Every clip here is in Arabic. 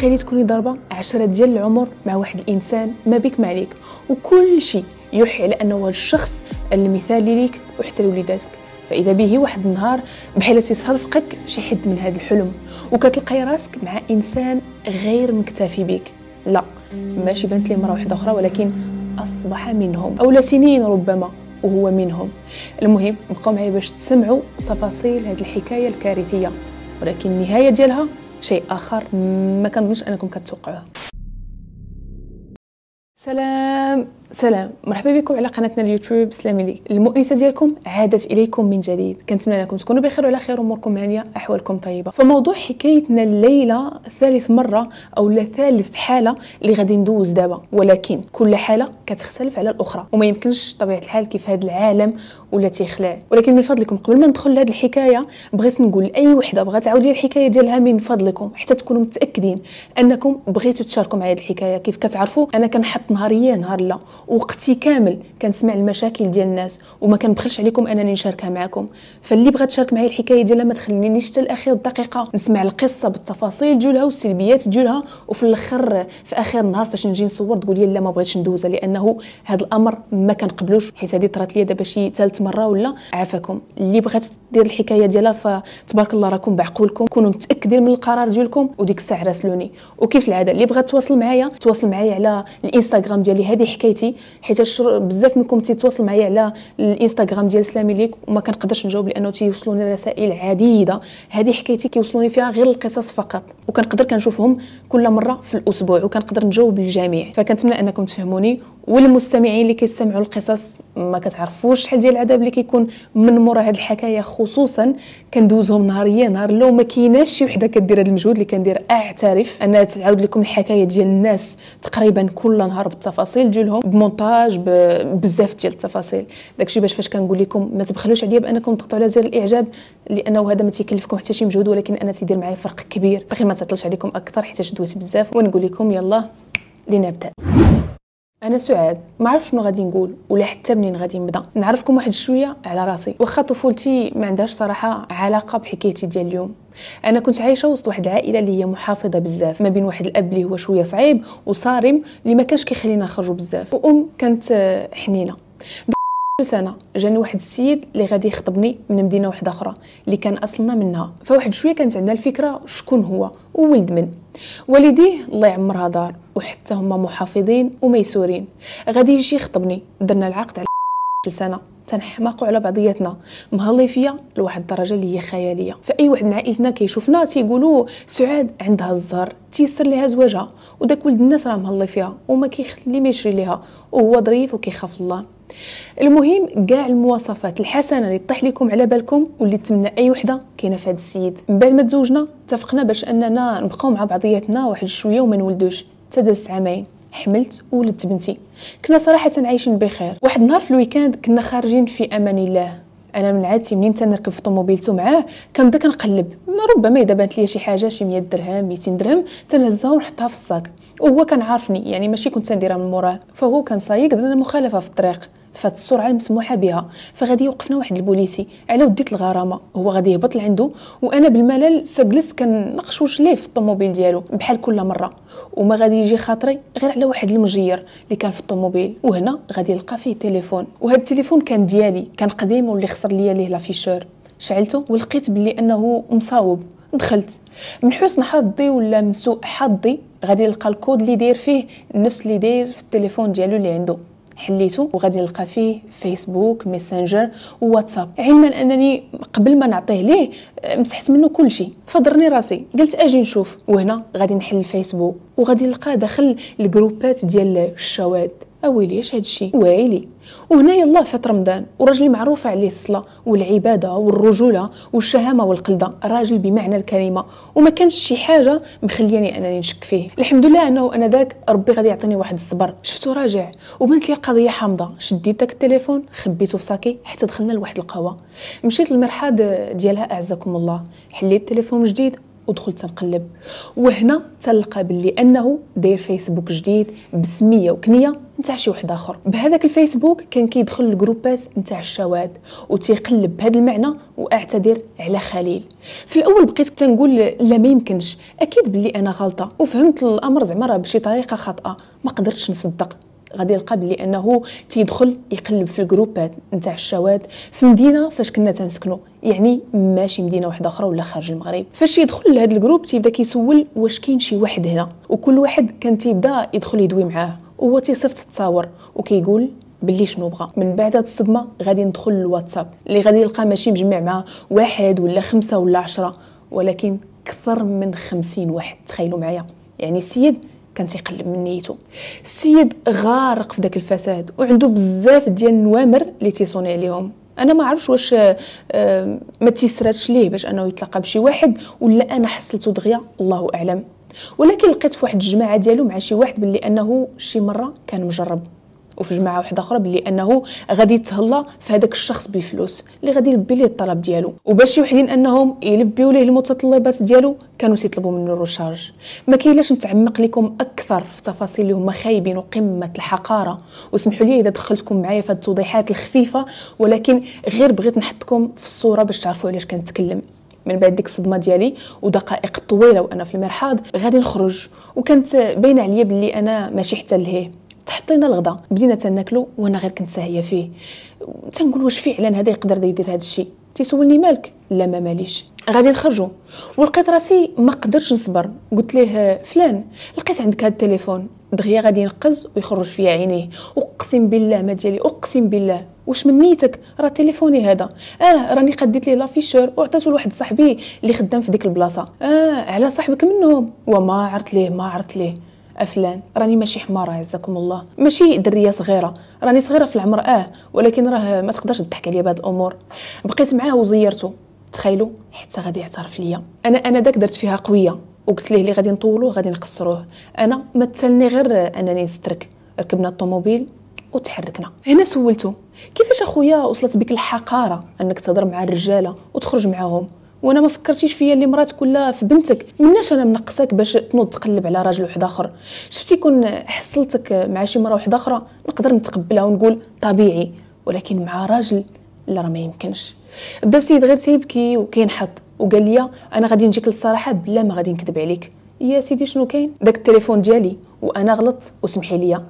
تخيلي تكوني ضربه عشرة ديال العمر مع واحد الانسان ما بك ما عليك وكل شيء يوحي على انه الشخص المثالي ليك وحتى لوليداتك فاذا به واحد النهار بحال تيصرفقك شي حد من هذا الحلم وكتلقاي راسك مع انسان غير مكتفي بك لا ماشي بنت لي مره واحده اخرى ولكن اصبح منهم او سنين ربما وهو منهم المهم بقاو معايا باش تسمعوا تفاصيل هذه الحكايه الكارثيه ولكن النهايه ديالها شيء اخر ما كنظنش انكم كتوقعوه سلام سلام مرحبا بكم على قناتنا اليوتيوب سلامي لي المؤنسه ديالكم عادت اليكم من جديد كنتمنى انكم تكونوا بخير وعلى خير اموركم هانيه احوالكم طيبه فموضوع حكايتنا الليله ثالث مره او ثالث حاله اللي غادي ندوز دابا ولكن كل حاله كتختلف على الاخرى وما يمكنش طبيعه الحال كيف هذا العالم ولا تيخلع ولكن من فضلكم قبل ما ندخل لهذه الحكايه بغيت نقول لاي وحده بغات تعاود لي الحكايه ديالها من فضلكم حتى تكونوا متاكدين انكم بغيتوا تشاركوا معايا الحكايه كيف كتعرفوا انا كنحط نهار نهار لا وقتي كامل كنسمع المشاكل ديال الناس وما كنبخلش عليكم انني نشاركها معكم فاللي بغى تشارك معايا الحكايه ديالها ما تخلينيش حتى لاخر دقيقه نسمع القصه بالتفاصيل ديالها والسلبيات ديالها وفي الاخر في اخر النهار فاش نجي نصور تقول لي لا ما بغيتش ندوزها لانه هذا الامر ما كنقبلوش حيت هذه طرات لي دابا شي ثالث مره ولا عافاكم اللي بغات دير الحكايه ديالها فتبارك الله راكم بعقولكم كونوا متاكدين من القرار ديالكم وديك الساعه راسلوني وكيف العاده اللي بغات تواصل معايا تواصل معايا على الانستغرام ديالي هذه حكايتي حيت بزاف منكم تيتواصل معايا على الانستغرام ديال سلامي ليك وما كنقدرش نجاوب لانه تيوصلوني رسائل عديده هذه حكايتي كيوصلوني فيها غير القصص فقط وكنقدر كنشوفهم كل مره في الاسبوع وكنقدر نجاوب للجميع فكنتمنى انكم تفهموني والمستمعين اللي كيستمعوا القصص ما كتعرفوش شحال ديال العذاب اللي كيكون من مورا هاد الحكايه خصوصا كندوزهم نهاريا نهار لو ما كايناش شي وحده كدير هاد المجهود اللي كندير اعترف انها تعاود لكم الحكايه ديال الناس تقريبا كل نهار بالتفاصيل ديالهم بمونتاج بزاف ديال التفاصيل داكشي باش فاش كنقول لكم ما تبخلوش عليا بانكم تقطعوا على زر الاعجاب لانه هذا ما تيكلفكم حتى شي مجهود ولكن انا تيدير معايا فرق كبير بخير ما تعطلش عليكم اكثر حيت دويت بزاف ونقول لكم يلا لنبدا انا سعاد ما عرف شنو غادي نقول ولا حتى منين غادي نبدا نعرفكم واحد شويه على راسي واخا طفولتي ما عندهاش صراحه علاقه بحكايتي ديال اليوم انا كنت عايشه وسط واحد العائله اللي هي محافظه بزاف ما بين واحد الاب اللي هو شويه صعيب وصارم اللي ما كانش كيخلينا نخرجوا بزاف وام كانت آه، حنينه سنه جاني واحد السيد اللي غادي يخطبني من مدينه واحده اخرى اللي كان اصلنا منها فواحد شويه كانت عندنا الفكره شكون هو وولد من والديه الله يعمرها دار وحتى هما محافظين وميسورين غادي يجي يخطبني درنا العقد على سنه تنحماقوا على بعضياتنا مهلي فيا لواحد الدرجه اللي هي خياليه فاي واحد من عائلتنا كيشوفنا تيقولوا سعاد عندها الزهر تيسر لها زواجها وداك ولد الناس راه مهلي فيها وما كيخلي ما يشري ليها وهو ظريف وكيخاف الله المهم كاع المواصفات الحسنه اللي طيح لكم على بالكم واللي تمنى اي وحده كاينه في هذا السيد من بعد ما تزوجنا اتفقنا باش اننا نبقاو مع بعضياتنا واحد شويه وما نولدوش حتى دازت عامين حملت وولدت بنتي كنا صراحه عايشين بخير واحد النهار في الويكاند كنا خارجين في امان الله انا من عادتي منين تنركب في طوموبيلته معاه كنبدا كنقلب ربما اذا بانت ليا شي حاجه شي 100 درهم 200 درهم تنهزها ونحطها في الصاك وهو كان عارفني يعني ماشي كنت نديرها من موراه فهو كان سايق درنا مخالفه في الطريق فهاد السرعه المسموحه بها فغادي يوقفنا واحد البوليسي على وديت الغرامه هو غادي يهبط لعندو وانا بالملل فجلست كنقشوش ليه في الطوموبيل ديالو بحال كل مره وما غادي يجي خاطري غير على واحد المجير اللي كان في الطوموبيل وهنا غادي يلقى فيه تليفون وهاد التليفون كان ديالي كان قديم واللي خسر ليا ليه لافيشور شعلته ولقيت بلي انه مصاوب دخلت من حسن حظي ولا من سوء حظي غادي يلقى الكود اللي داير فيه نفس اللي داير في التليفون ديالو اللي عنده حليته وغادي نلقى فيه فيسبوك ميسنجر وواتساب علما انني قبل ما نعطيه ليه آه، مسحت منه كل شيء فضرني راسي قلت اجي نشوف وهنا غادي نحل الفيسبوك وغادي نلقى داخل الجروبات ديال الشواذ اويلي اش هاد الشيء واعيلي وهنايا الله فات رمضان وراجل معروفه عليه الصلاه والعباده والرجوله والشهامه والقلده راجل بمعنى الكلمه وما كانش شي حاجه مخلياني انني نشك فيه الحمد لله انه انا ذاك ربي غادي يعطيني واحد الصبر شفتو راجع وبانت لي قضيه حامضه شديت داك التليفون خبيته في ساكي حتى دخلنا لواحد القهوه مشيت للمرحاض ديالها اعزكم الله حليت التليفون جديد ودخلت تنقلب وهنا تلقى باللي انه داير فيسبوك جديد بسميه وكنيه نتاع شي واحد اخر بهذاك الفيسبوك كان كيدخل الجروبات نتاع الشواذ وتيقلب بهذا المعنى واعتذر على خليل في الاول بقيت تنقول لا ما يمكنش اكيد بلي انا غلطه وفهمت الامر زعما راه بشي طريقه خاطئه ما قدرتش نصدق غادي يلقى بلي انه تيدخل يقلب في الجروبات نتاع الشواذ في مدينه فاش كنا تنسكنوا يعني ماشي مدينه واحده اخرى ولا خارج المغرب فاش يدخل لهذا الجروب تيبدا كيسول واش كاين شي واحد هنا وكل واحد كان تيبدا يدخل يدوي معاه هو تيصيفط التصاور وكيقول بلي شنو بغا من بعد هاد الصدمه غادي ندخل للواتساب اللي غادي يلقى ماشي مجمع مع واحد ولا خمسه ولا عشرة ولكن اكثر من خمسين واحد تخيلوا معايا يعني السيد كان تيقلب من نيته السيد غارق في داك الفساد وعنده بزاف ديال النوامر اللي تيصوني عليهم انا ما عرفش واش آه، ما تيسراتش ليه باش انه يتلاقى بشي واحد ولا انا حصلته دغيا الله اعلم ولكن لقيت في واحد الجماعه ديالو مع شي واحد باللي انه شي مره كان مجرب وفي جماعه واحده اخرى بلي انه غادي يتهلا في هذاك الشخص بالفلوس اللي غادي يلبي ليه الطلب ديالو وباش وحدين انهم يلبيو ليه المتطلبات ديالو كانوا تيطلبوا منه الروشارج ما كاينلاش نتعمق لكم اكثر في تفاصيل اللي هما خايبين وقمه الحقاره وسمحوا لي اذا دخلتكم معايا في التوضيحات الخفيفه ولكن غير بغيت نحطكم في الصوره باش تعرفوا علاش كنتكلم من بعد ديك الصدمه ديالي ودقائق طويله وانا في المرحاض غادي نخرج وكانت باينه عليا بلي انا ماشي حتى لهيه تحطينا الغدا بدينا تناكلو وانا غير كنت ساهيه فيه تنقول واش فعلا هذا يقدر يدير هذا الشيء تيسولني مالك لا ما ماليش غادي نخرجوا ولقيت راسي ما قدرتش نصبر قلت ليه فلان لقيت عندك هاد التليفون دغيا غادي ينقز ويخرج فيا عينيه اقسم بالله ما ديالي اقسم بالله واش من نيتك راه تليفوني هذا اه راني قديت ليه لافيشور وعطيته لواحد صاحبي اللي خدام في ديك البلاصه اه على صاحبك منهم وما عرفت ليه ما عرفت ليه افلان آه، راني ماشي حماره عزكم الله ماشي دريه صغيره راني صغيره في العمر اه ولكن راه ما تقدرش تضحك عليا بهاد الامور بقيت معاه وزيرته تخيلوا حتى غادي يعترف ليا انا انا داك درت فيها قويه وقلت ليه اللي غادي نطولوه غادي نقصروه انا مثلني غير انني نسترك ركبنا الطوموبيل وتحركنا هنا سولته كيفاش اخويا وصلت بك الحقاره انك تهضر مع الرجاله وتخرج معاهم وانا ما فكرتيش فيا اللي مراتك ولا في بنتك مناش انا منقصك باش تنوض تقلب على راجل واحد اخر شفتي كون حصلتك مع شي مره واحده اخرى نقدر نتقبلها ونقول طبيعي ولكن مع راجل لا ما يمكنش بدا السيد غير تيبكي وكينحط وقال لي انا غادي نجيك للصراحه بلا ما غادي نكذب عليك يا سيدي شنو كاين داك التليفون ديالي وانا غلطت وسمحي لي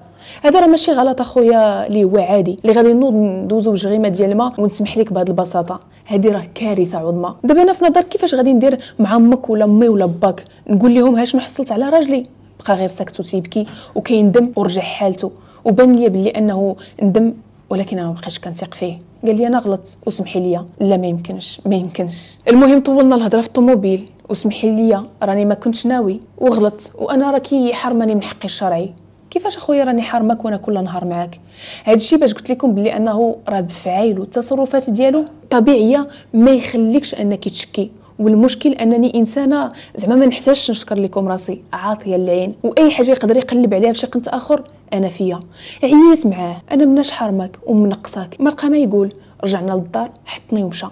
هذا راه ماشي غلط اخويا اللي هو عادي اللي غادي نوض ندوزو بجغيمه ديال الماء ونسمح لك بهذه البساطه هذه راه كارثه عظمى دابا انا في نظرك كيفاش غادي ندير مع امك ولا امي ولا باك نقول لهم ها شنو حصلت على راجلي بقى غير ساكت وتيبكي وكيندم ورجع حالته وبان لي بلي انه ندم ولكن انا مابقيتش كنثيق فيه قال لي انا غلط وسمحي لي لا ما يمكنش ما يمكنش المهم طولنا الهضره في الطوموبيل وسمحي لي راني ما كنتش ناوي وغلط وانا راكي حرماني من حقي الشرعي كيفاش اخويا راني حارمك وانا كل نهار معاك هذا الشيء باش قلت لكم بلي انه راه بفعايل التصرفات ديالو طبيعيه ما يخليكش انك تشكي والمشكل انني انسانه زعما ما نحتاجش نشكر لكم راسي عاطيه العين واي حاجه يقدر يقلب عليها في شي اخر انا فيا عييت معاه انا مناش حرمك ومنقصك ما لقى ما يقول رجعنا للدار حطني ومشى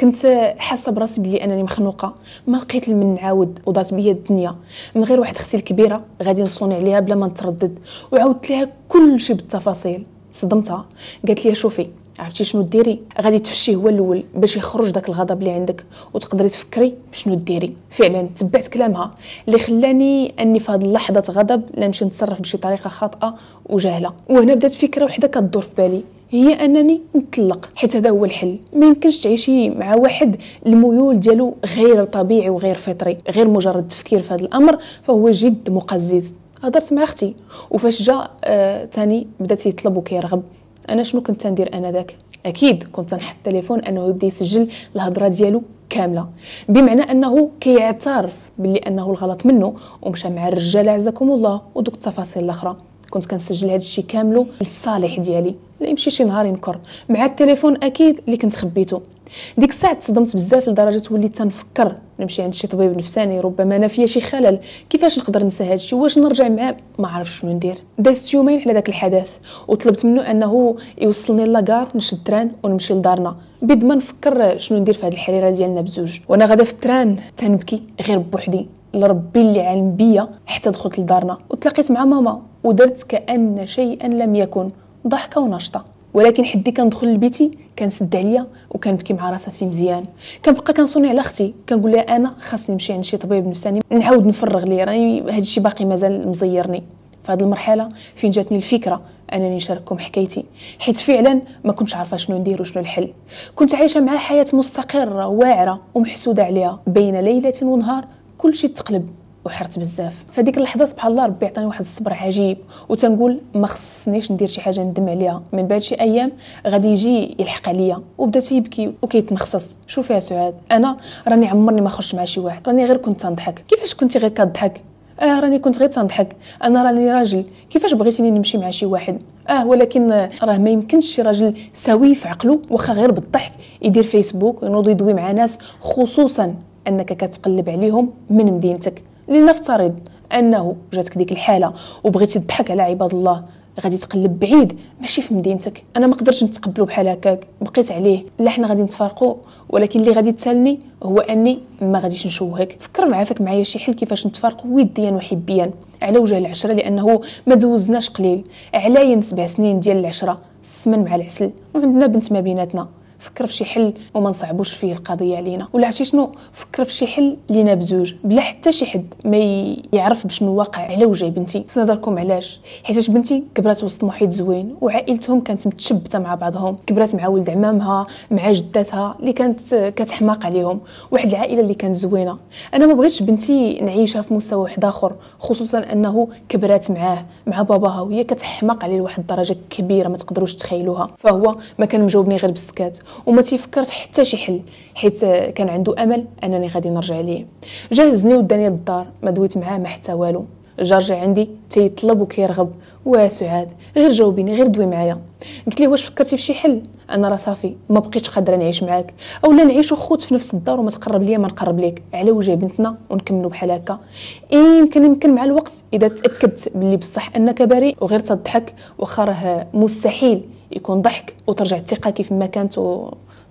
كنت حاسه براسي بلي انني مخنوقه ما لقيت من نعاود وضات بيا الدنيا من غير واحد اختي الكبيره غادي نصوني عليها بلا ما نتردد وعاودت لها كل شيء بالتفاصيل صدمتها قالت لي شوفي عرفتي شنو ديري غادي تفشي هو الاول باش يخرج داك الغضب اللي عندك وتقدري تفكري شنو ديري فعلا تبعت كلامها اللي خلاني اني في هذه اللحظه غضب لا نمشي نتصرف بشي طريقه خاطئه وجاهله وهنا بدات فكره وحده كدور في بالي هي انني نطلق حيت هذا هو الحل ما يمكنش تعيشي مع واحد الميول ديالو غير طبيعي وغير فطري غير مجرد تفكير في هذا الامر فهو جد مقزز هضرت مع اختي وفاش جا آه تاني بدات يطلب وكيرغب انا شنو كنت ندير ذاك اكيد كنت نحط التليفون انه يبدا يسجل الهضره ديالو كامله بمعنى انه كيعترف باللي انه الغلط منه ومشى مع الرجال عزكم الله ودوك التفاصيل الاخرى كنت كنسجل هذا الشيء كامله للصالح ديالي لا يمشي شي نهار ينكر مع التليفون اكيد اللي كنت خبيته ديك الساعه تصدمت بزاف لدرجه وليت تنفكر نمشي عند شي طبيب نفساني ربما انا فيا شي خلل كيفاش نقدر ننسى هادشي واش نرجع معاه ما عرفتش شنو ندير دازت يومين على داك الحدث وطلبت منه انه يوصلني لاكار نشد تران ونمشي لدارنا بيد ما نفكر شنو ندير في هاد الحريره ديالنا بزوج وانا غادا في التران تنبكي غير بوحدي لربي اللي علم بيا حتى دخلت لدارنا وتلاقيت مع ماما ودرت كان شيئا لم يكن ضحكه ونشطه ولكن حدي كندخل لبيتي كنسد عليا وكنبكي مع راساتي مزيان كنبقى كنصوني على اختي كنقول لها انا خاصني نمشي عند شي طبيب نفساني نعاود نفرغ لي راني هذا الشيء باقي مازال مزيرني في هذه المرحله فين جاتني الفكره انني نشارككم حكايتي حيت فعلا ما كنتش عارفه شنو ندير وشنو الحل كنت عايشه مع حياه مستقره واعره ومحسوده عليها بين ليله ونهار كل شيء تقلب وحرت بزاف فديك اللحظه سبحان الله ربي عطاني واحد الصبر عجيب وتنقول ما خصنيش ندير شي حاجه ندم عليها من بعد شي ايام غادي يجي يلحق عليا وبدا تيبكي وكيتنخصص شوفي يا سعاد انا راني عمرني ما خرجت مع شي واحد راني غير كنت تنضحك كيفاش كنتي غير كضحك اه راني كنت غير تنضحك انا راني راجل كيفاش بغيتيني نمشي مع شي واحد اه ولكن راه ما يمكنش شي راجل سوي في عقله واخا غير بالضحك يدير فيسبوك ينوض يدوي مع ناس خصوصا انك كتقلب عليهم من مدينتك لنفترض انه جاتك ديك الحاله وبغيتي تضحك على عباد الله غادي تقلب بعيد ماشي في مدينتك انا ما قدرتش نتقبلو بحال هكاك بقيت عليه لا حنا غادي نتفارقوا ولكن اللي غادي تسالني هو اني ما غاديش نشوهك فكر معافك معايا شي حل كيفاش نتفارقوا وديا وحبيا على وجه العشره لانه ما دوزناش قليل علاين سبع سنين ديال العشره السمن مع العسل وعندنا بنت ما بيناتنا فكر في شي حل وما نصعبوش فيه القضيه علينا ولا عرفتي شنو فكر في شي حل لينا بزوج بلا حتى شي حد ما يعرف بشنو واقع على وجه بنتي في نظركم علاش حيت بنتي كبرات وسط محيط زوين وعائلتهم كانت متشبته مع بعضهم كبرات مع ولد عمامها مع جداتها اللي كانت كتحماق عليهم واحد العائله اللي كانت زوينه انا ما بغيتش بنتي نعيشها في مستوى واحد اخر خصوصا انه كبرات معاه مع باباها وهي كتحماق عليه لواحد الدرجه كبيره ما تقدروش تخيلوها فهو ما كان مجاوبني غير بالسكات وما تيفكر في حتى شي حل حيت كان عنده امل انني غادي نرجع ليه جهزني وداني للدار ما دويت معاه ما حتى والو جا رجع عندي تيطلب وكيرغب وسعاد سعاد غير جاوبيني غير دوي معايا قلت ليه واش فكرتي في شي حل انا راه صافي ما بقيتش قادره نعيش معاك اولا نعيشو خوت في نفس الدار وما تقرب ليا ما نقرب ليك على وجه بنتنا ونكملوا بحال هكا يمكن يمكن مع الوقت اذا تاكدت بلي بصح انك بريء وغير تضحك وخا راه مستحيل يكون ضحك وترجع الثقه كيف ما كانت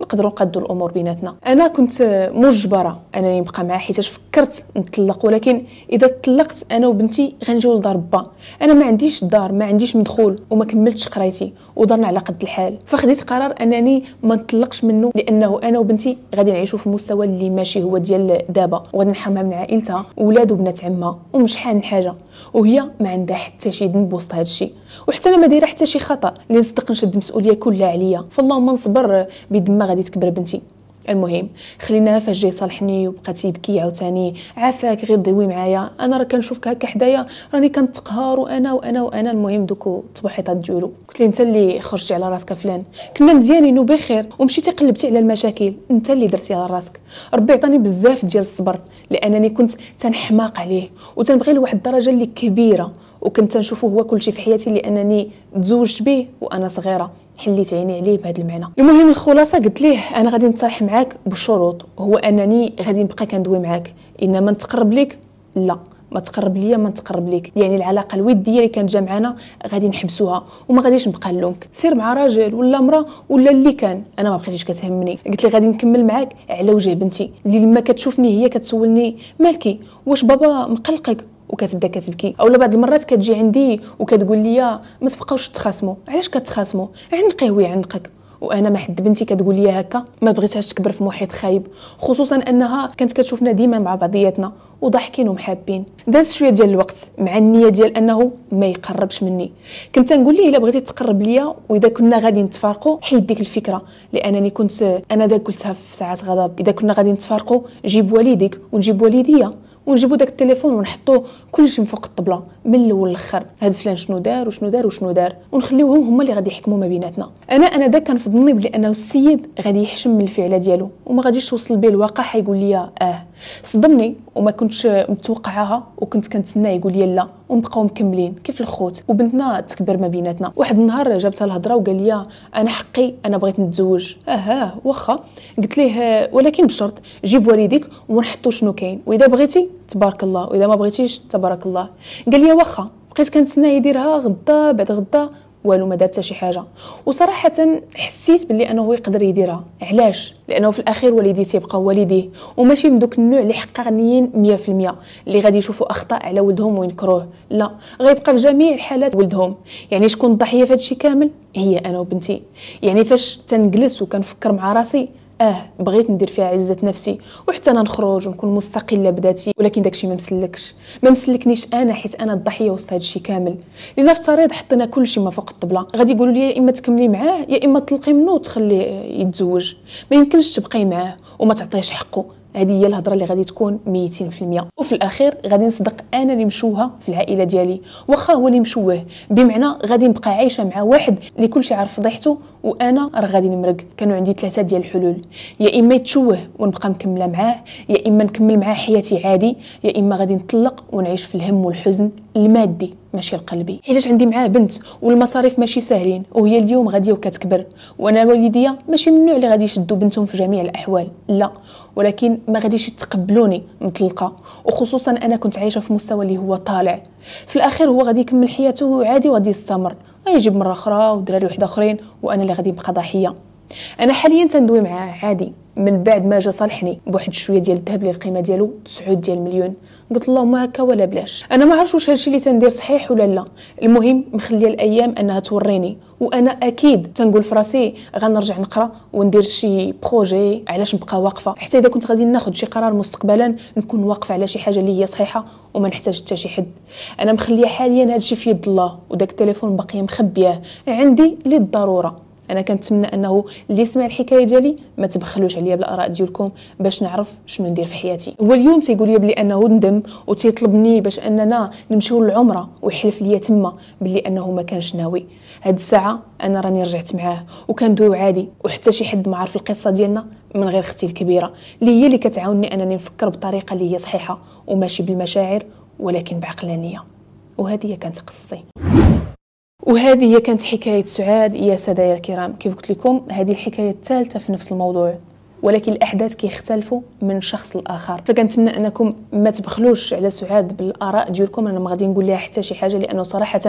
نقدروا نقادوا الامور بيناتنا انا كنت مجبره انني نبقى معاه حيت فكرت نطلق ولكن اذا طلقت انا وبنتي غنجيو لدار با انا ما عنديش دار ما عنديش مدخول وما كملتش قرايتي ودرنا على قد الحال فخديت قرار انني ما نطلقش منه لانه انا وبنتي غادي نعيشوا في مستوى اللي ماشي هو ديال دابا وغادي نحرمها من عائلتها ولاد وبنات عمها ومش حان حاجه وهي ما عندها حتى شي ذنب وسط هذا الشيء وحتى انا ما دايره حتى شي خطا اللي نصدق نشد المسؤوليه كلها عليا فاللهم نصبر بيد ما غادي تكبر بنتي المهم خلينا فاش جاي صالحني وبقات يبكي عاوتاني عافاك غير دوي معايا انا راه كنشوفك هكا حدايا راني كنتقهر وانا وانا وانا المهم دوك التبحيطات ديالو قلت لي انت اللي خرجتي على راسك فلان كنا مزيانين وبخير ومشيتي قلبتي على المشاكل انت اللي درتي على راسك ربي عطاني بزاف ديال الصبر لانني كنت تنحماق عليه وتنبغي لواحد الدرجه اللي كبيره وكنت نشوفه هو كلشي في حياتي لانني تزوجت به وانا صغيره حليت عيني عليه بهذا المعنى المهم الخلاصه قلت ليه انا غادي نتصالح معاك بشروط هو انني غادي نبقى كندوي معاك انما نتقرب ليك لا ما تقرب ليا ما نتقرب ليك يعني العلاقه الوديه اللي كانت جامعنا غادي نحبسوها وما غاديش نبقى نلومك سير مع راجل ولا امراه ولا اللي كان انا ما بقيتيش كتهمني قلت لي غادي نكمل معاك على وجه بنتي اللي لما كتشوفني هي كتسولني مالكي واش بابا مقلقك وكتبدا كتبكي اولا بعض المرات كتجي عندي وكتقول لي ما تبقاوش تخاصموا علاش كتخاصموا عنقيه ويعنقك وانا ما حد بنتي كتقول لي هكا ما بغيتهاش تكبر في محيط خايب خصوصا انها كانت كتشوفنا ديما مع بعضياتنا وضاحكين ومحابين داز شويه ديال الوقت مع النيه ديال انه ما يقربش مني كنت نقول ليه الا بغيتي تقرب ليا واذا كنا غادي نتفارقوا حيد ديك الفكره لانني كنت انا داك قلتها في ساعات غضب اذا كنا غادي نتفارقوا جيب والديك ونجيب والديا ونجيبو داك التليفون ونحطوه كلشي من فوق الطبله من الاول للاخر هاد فلان شنو دار وشنو دار وشنو دار ونخليوهم هما اللي غادي يحكموا ما بيناتنا انا انا داك كان في ظني بلي انه السيد غادي يحشم من الفعله ديالو وما غاديش يوصل بيه الواقع حيقول لي اه صدمني وما كنتش متوقعاها وكنت كنتسناه يقول لي لا ونبقاو مكملين كيف الخوت وبنتنا تكبر ما بيناتنا واحد النهار جابتها الهضره وقال لي انا حقي انا بغيت نتزوج اه واخا قلت ليه آه، ولكن بشرط جيب والديك ونحطو شنو كاين واذا بغيتي تبارك الله واذا ما بغيتيش تبارك الله قال لي واخا بقيت كنتسنى يديرها غدا بعد غدا والو ما دار حتى شي حاجه وصراحه حسيت باللي انه يقدر يديرها علاش لانه في الاخير والدي تيبقى والديه وماشي من دوك النوع اللي حقانيين 100% اللي غادي يشوفوا اخطاء على ولدهم وينكروه لا غيبقى في جميع الحالات ولدهم يعني شكون الضحيه في هادشي كامل هي انا وبنتي يعني فاش تنجلس وكنفكر مع راسي اه بغيت ندير فيها عزه نفسي وحتى انا نخرج ونكون مستقله بذاتي ولكن داكشي ما مسلكش ما مسلكنيش انا حيت انا الضحيه وسط هادشي كامل لنفترض حطينا كلشي ما فوق الطبله غادي يقولوا لي يا اما تكملي معاه يا اما تطلقي منه وتخليه يتزوج ما يمكنش تبقاي معاه وما تعطيهش حقه هذه هي الهضره اللي غادي تكون 200% وفي الاخير غادي نصدق انا اللي مشوها في العائله ديالي واخا هو اللي مشوه بمعنى غادي نبقى عايشه مع واحد اللي كلشي عارف فضيحته وانا راه غادي نمرق كانوا عندي ثلاثه ديال الحلول يا اما يتشوه ونبقى مكمله معاه يا اما نكمل معاه حياتي عادي يا اما غادي نطلق ونعيش في الهم والحزن المادي ماشي القلبي حيت عندي معاه بنت والمصاريف ماشي ساهلين وهي اليوم غاديه وكتكبر وانا والديا ماشي من النوع اللي غادي يشدوا بنتهم في جميع الاحوال لا ولكن ما غاديش يتقبلوني مطلقه وخصوصا انا كنت عايشه في مستوى اللي هو طالع في الاخير هو غادي يكمل حياته عادي وغادي يستمر غيجيب مره اخرى ودراري وحده اخرين وانا اللي غادي نبقى ضحيه انا حاليا تندوي معاه عادي من بعد ما جا صالحني بواحد شويه ديال الذهب اللي القيمه ديالو 9 ديال المليون قلت اللهم هكا ولا بلاش انا ما عرفتش واش هادشي اللي تندير صحيح ولا لا المهم مخليه الايام انها توريني وانا اكيد تنقول في راسي غنرجع نقرا وندير شي بروجي علاش نبقى واقفه حتى اذا كنت غادي ناخذ شي قرار مستقبلا نكون واقفه على شي حاجه اللي هي صحيحه وما نحتاج حتى شي حد انا مخليه حاليا هادشي في يد الله وداك التليفون باقيه مخبياه عندي للضروره انا كنتمنى انه اللي سمع الحكايه ديالي ما تبخلوش عليا بالاراء ديالكم باش نعرف شنو ندير في حياتي هو اليوم تيقول لي بلي انه ندم وتيطلبني باش اننا نمشيو للعمره ويحلف ليا تما بلي انه ما كانش ناوي هاد الساعه انا راني رجعت معاه وكندويو عادي وحتى شي حد ما عارف القصه ديالنا من غير اختي الكبيره اللي هي اللي كتعاوني انني نفكر بطريقه اللي هي صحيحه وماشي بالمشاعر ولكن بعقلانيه وهذه كانت قصتي وهذه هي كانت حكاية سعاد يا سدايا الكرام كيف قلت لكم هذه الحكاية الثالثة في نفس الموضوع ولكن الاحداث كيختلفوا من شخص لاخر فكنتمنى انكم ما تبخلوش على سعاد بالاراء ديالكم انا ما غادي نقول لها حتى شي حاجه لانه صراحه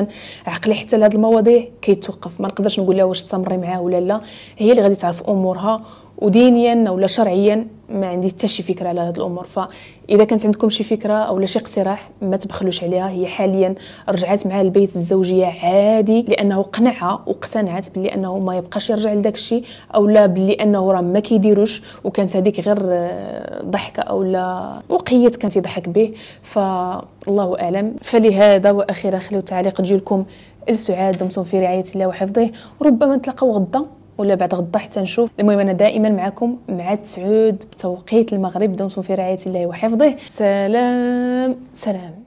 عقلي حتى لهاد المواضيع كيتوقف ما نقدرش نقول لها واش تستمري معاه ولا لا هي اللي غادي تعرف امورها ودينيا ولا شرعيا ما عندي حتى شي فكره على هذه الامور فاذا كانت عندكم شي فكره او شي اقتراح ما تبخلوش عليها هي حاليا رجعت مع البيت الزوجيه عادي لانه قنعها واقتنعت بلي انه ما يبقاش يرجع لذاك الشيء او لا بلي انه راه ما كيديروش وكانت هذيك غير ضحكه او لا وقيت كان تيضحك به فالله اعلم فلهذا واخيرا خليو التعليق ديالكم السعاد دمتم في رعايه الله وحفظه وربما نتلاقاو غدا ولا بعد غدا حتى نشوف المهم انا دائما معكم مع تسعود بتوقيت المغرب دمتم في رعايه الله وحفظه سلام سلام